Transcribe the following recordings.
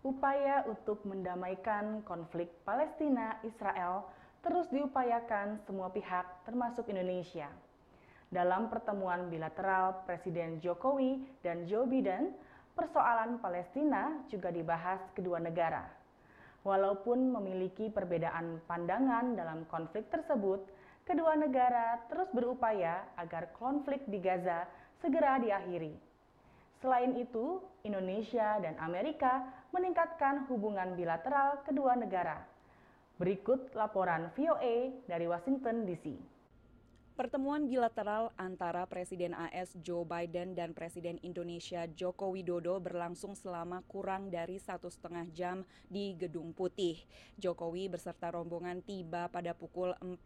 Upaya untuk mendamaikan konflik Palestina-Israel terus diupayakan semua pihak termasuk Indonesia. Dalam pertemuan bilateral Presiden Jokowi dan Joe Biden, persoalan Palestina juga dibahas kedua negara. Walaupun memiliki perbedaan pandangan dalam konflik tersebut, kedua negara terus berupaya agar konflik di Gaza segera diakhiri. Selain itu, Indonesia dan Amerika meningkatkan hubungan bilateral kedua negara. Berikut laporan VOA dari Washington DC. Pertemuan bilateral antara Presiden AS Joe Biden dan Presiden Indonesia Joko Widodo berlangsung selama kurang dari satu setengah jam di Gedung Putih. Jokowi berserta rombongan tiba pada pukul 4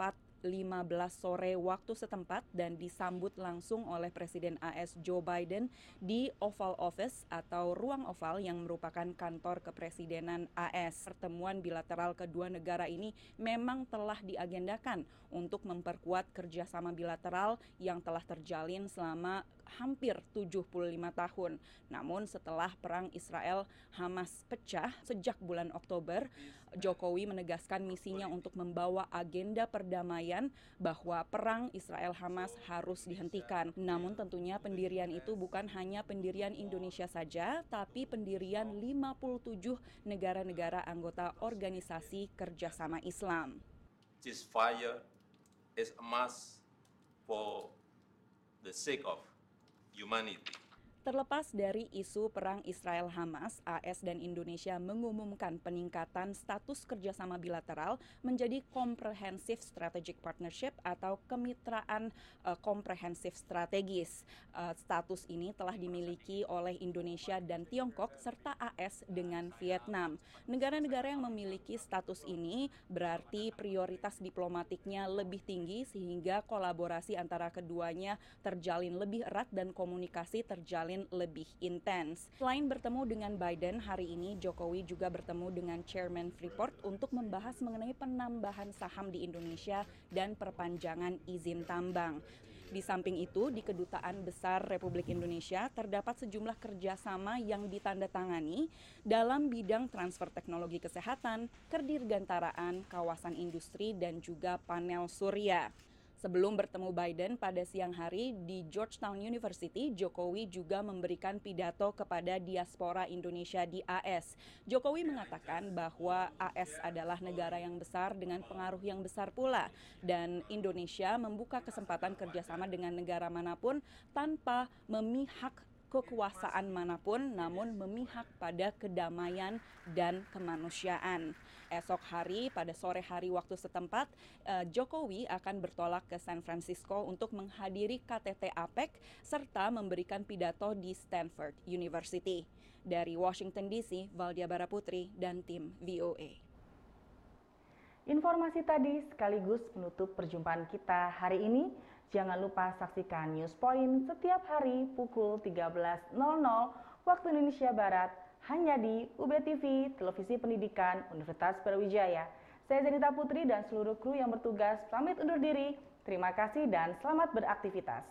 15 sore waktu setempat dan disambut langsung oleh Presiden AS Joe Biden di Oval Office atau ruang oval yang merupakan kantor kepresidenan AS. Pertemuan bilateral kedua negara ini memang telah diagendakan untuk memperkuat kerjasama bilateral yang telah terjalin selama hampir 75 tahun. Namun setelah perang Israel Hamas pecah sejak bulan Oktober, Jokowi menegaskan misinya untuk membawa agenda perdamaian pendirian bahwa perang Israel-Hamas harus dihentikan. Namun tentunya pendirian itu bukan hanya pendirian Indonesia saja, tapi pendirian 57 negara-negara anggota Organisasi Kerjasama Islam. This fire is a must for the sake of humanity. Terlepas dari isu perang Israel-Hamas, AS dan Indonesia mengumumkan peningkatan status kerjasama bilateral menjadi Comprehensive Strategic Partnership atau kemitraan uh, komprehensif strategis. Uh, status ini telah dimiliki oleh Indonesia dan Tiongkok serta AS dengan Vietnam. Negara-negara yang memiliki status ini berarti prioritas diplomatiknya lebih tinggi sehingga kolaborasi antara keduanya terjalin lebih erat dan komunikasi terjalin lebih intens. Selain bertemu dengan Biden, hari ini Jokowi juga bertemu dengan Chairman Freeport untuk membahas mengenai penambahan saham di Indonesia dan perpanjangan izin tambang. Di samping itu, di Kedutaan Besar Republik Indonesia terdapat sejumlah kerjasama yang ditandatangani dalam bidang transfer teknologi kesehatan, kedirgantaraan, kawasan industri, dan juga panel surya. Sebelum bertemu Biden pada siang hari di Georgetown University, Jokowi juga memberikan pidato kepada diaspora Indonesia di AS. Jokowi mengatakan bahwa AS adalah negara yang besar dengan pengaruh yang besar pula dan Indonesia membuka kesempatan kerjasama dengan negara manapun tanpa memihak kekuasaan manapun namun memihak pada kedamaian dan kemanusiaan. Esok hari pada sore hari waktu setempat eh, Jokowi akan bertolak ke San Francisco untuk menghadiri KTT APEC serta memberikan pidato di Stanford University. Dari Washington DC, Valdia Baraputri dan tim VOA. Informasi tadi sekaligus menutup perjumpaan kita hari ini. Jangan lupa saksikan News Point setiap hari pukul 13.00 waktu Indonesia Barat hanya di UBTV, Televisi Pendidikan Universitas Brawijaya. Saya Zenita Putri dan seluruh kru yang bertugas pamit undur diri. Terima kasih dan selamat beraktivitas.